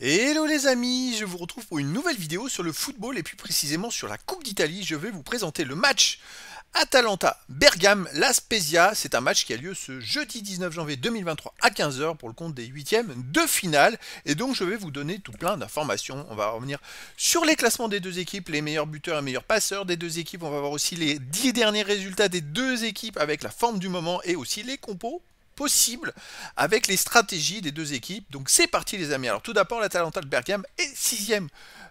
Hello les amis, je vous retrouve pour une nouvelle vidéo sur le football et plus précisément sur la Coupe d'Italie. Je vais vous présenter le match Atalanta-Bergame, la C'est un match qui a lieu ce jeudi 19 janvier 2023 à 15h pour le compte des huitièmes de finale. Et donc je vais vous donner tout plein d'informations. On va revenir sur les classements des deux équipes, les meilleurs buteurs et meilleurs passeurs des deux équipes. On va voir aussi les 10 derniers résultats des deux équipes avec la forme du moment et aussi les compos possible avec les stratégies des deux équipes. Donc c'est parti les amis. Alors tout d'abord, la de Bergame est 6e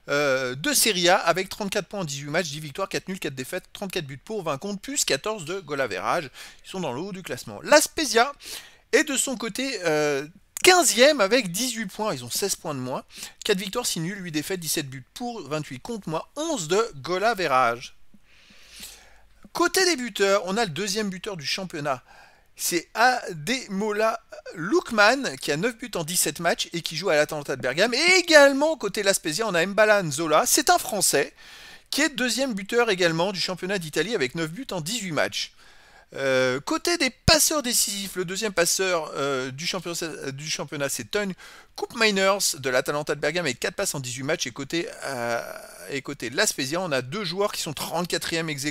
euh, de Serie A avec 34 points en 18 matchs, 10 victoires, 4 nuls, 4 défaites, 34 buts pour, 20 contre, plus 14 de goal average. Ils sont dans le haut du classement. La Spezia est de son côté... 15e euh, avec 18 points, ils ont 16 points de moins, 4 victoires, 6 nuls, 8 défaites, 17 buts pour, 28 contre, moins 11 de goal average. Côté des buteurs, on a le deuxième buteur du championnat c'est Ademola Lukman qui a 9 buts en 17 matchs et qui joue à l'attentat de Bergame. Et également, côté Laspezia on a Mbalan Zola. c'est un Français qui est deuxième buteur également du championnat d'Italie avec 9 buts en 18 matchs. Euh, côté des passeurs décisifs, le deuxième passeur euh, du, championnat, c'est Tony Coupe Miners de l'Atalanta de Bergame avec 4 passes en 18 matchs. Et côté, euh, Laspezia, on a deux joueurs qui sont 34e ex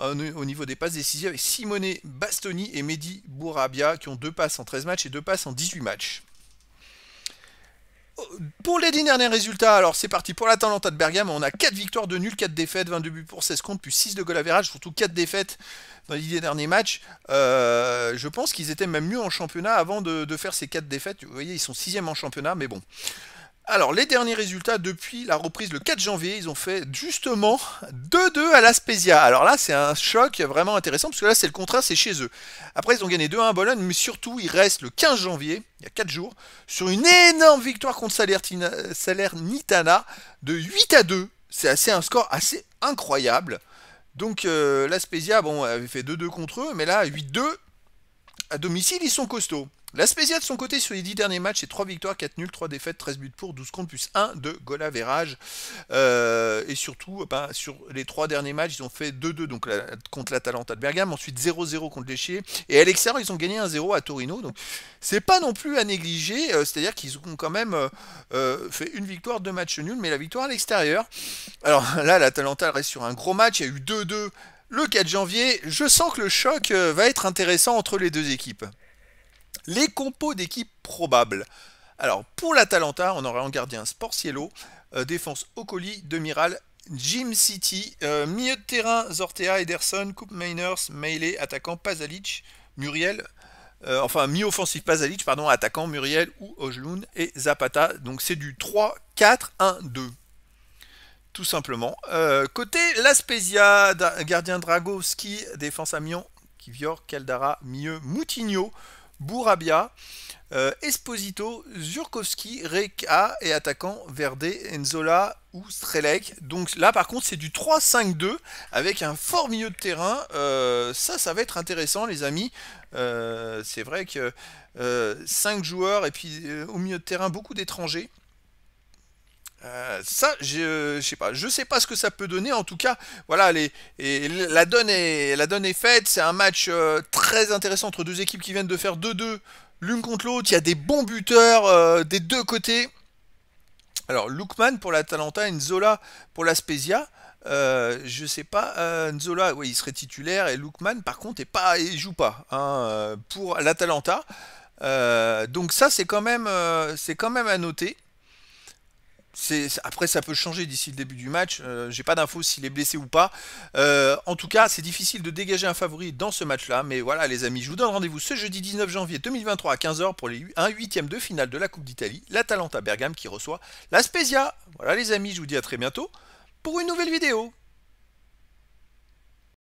au niveau des passes décisives avec Simone Bastoni et Mehdi Bourabia qui ont deux passes en 13 matchs et deux passes en 18 matchs. Pour les dix derniers résultats, alors c'est parti pour l'Atalanta de Bergame. On a 4 victoires de nul, 4 défaites, 22 buts pour 16 comptes, puis 6 de goal average, surtout 4 défaites dans les 10 derniers matchs. Euh, je pense qu'ils étaient même mieux en championnat avant de, faire ces 4 défaites. Vous voyez, ils sont 6 en championnat, mais bon. Alors, les derniers résultats depuis la reprise le 4 janvier, ils ont fait justement 2-2 à l'Aspésia. Alors là, c'est un choc vraiment intéressant, parce que là, c'est le contrat, c'est chez eux. Après, ils ont gagné 2-1 à Bologne, mais surtout, ils restent le 15 janvier, il y a 4 jours, sur une énorme victoire contre Salernitana de 8 à 2. C'est assez un score assez incroyable. Donc, euh, l'Aspésia, bon, avait fait 2-2 contre eux, mais là, 8-2, à domicile, ils sont costauds. La Spezia de son côté sur les 10 derniers matchs, c'est 3 victoires, 4 nuls, 3 défaites, 13 buts pour, 12 comptes plus 1 de Gola, Vérage euh, et surtout, euh, bah, sur les 3 derniers matchs, ils ont fait 2-2 donc la, contre de Bergame, ensuite 0-0 contre Chiers. Et à l'extérieur, ils ont gagné 1-0 à Torino. Donc c'est pas non plus à négliger, euh, c'est-à-dire qu'ils ont quand même fait une victoire, deux matchs nuls, mais la victoire à l'extérieur. Alors là, la l'Atalanta reste sur un gros match, il y a eu 2-2 le 4 janvier, je sens que le choc euh, va être intéressant entre les deux équipes. Les compos d'équipes probables. Alors, pour l'Atalanta, on aurait en gardien Sport Cielo, euh, défense Ocoli, Demiral, Jim City, euh, milieu de terrain Zortea, Ederson, Coupe Mainers, Meile, attaquant Pazalic, Muriel, enfin mi-offensif Pazalic, pardon, attaquant Muriel ou Ojlun et Zapata. Donc c'est du 3-4-1-2 tout simplement. Euh, côté Laspezia, gardien Dragowski, défense Amiens, Kivior, Caldara, Mieux, Moutinho, Bourabia, euh, Esposito, Zurkowski, Reka et attaquant Verde, Enzola ou Strelek. Donc là par contre c'est du 3-5-2 avec un fort milieu de terrain. Euh, ça ça va être intéressant les amis. c'est vrai que 5 joueurs et puis au milieu de terrain beaucoup d'étrangers. Euh, ça, je, sais pas, je sais pas ce que ça peut donner. En tout cas, voilà, les, et la donne est, la donne est faite. C'est un match euh, très intéressant entre deux équipes qui viennent de faire 2-2 l'une contre l'autre. Il y a des bons buteurs euh, des deux côtés. Alors, Lukman pour l'Atalanta et Nzola pour la Spezia. Euh, je sais pas, Nzola, oui, il serait titulaire et Lukman par contre, est pas, il joue pas hein, pour l'Atalanta. Euh, donc ça, c'est quand même, c'est quand même à noter. Après, ça peut changer d'ici le début du match. Euh, j'ai pas d'infos s'il est blessé ou pas. Euh, en tout cas, c'est difficile de dégager un favori dans ce match-là. Mais voilà, les amis, je vous donne rendez-vous ce jeudi 19 janvier 2023 à 15h pour les 1 huitième de finale de la Coupe d'Italie. la L'Atalanta Bergame qui reçoit la Spezia. Voilà, les amis, je vous dis à très bientôt pour une nouvelle vidéo.